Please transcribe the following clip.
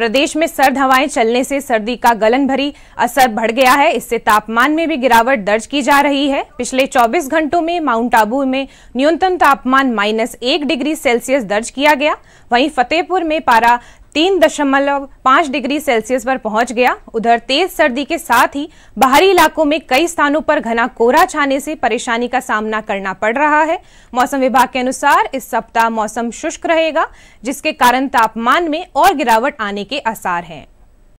प्रदेश में सर्द हवाएं चलने से सर्दी का गलन भरी असर बढ़ गया है इससे तापमान में भी गिरावट दर्ज की जा रही है पिछले 24 घंटों में माउंट आबू में न्यूनतम तापमान माइनस एक डिग्री सेल्सियस दर्ज किया गया वहीं फतेहपुर में पारा तीन दशमलव पांच डिग्री सेल्सियस पर पहुंच गया उधर तेज सर्दी के साथ ही बाहरी इलाकों में कई स्थानों पर घना कोहरा छाने से परेशानी का सामना करना पड़ रहा है मौसम विभाग के अनुसार इस सप्ताह मौसम शुष्क रहेगा जिसके कारण तापमान में और गिरावट आने के आसार हैं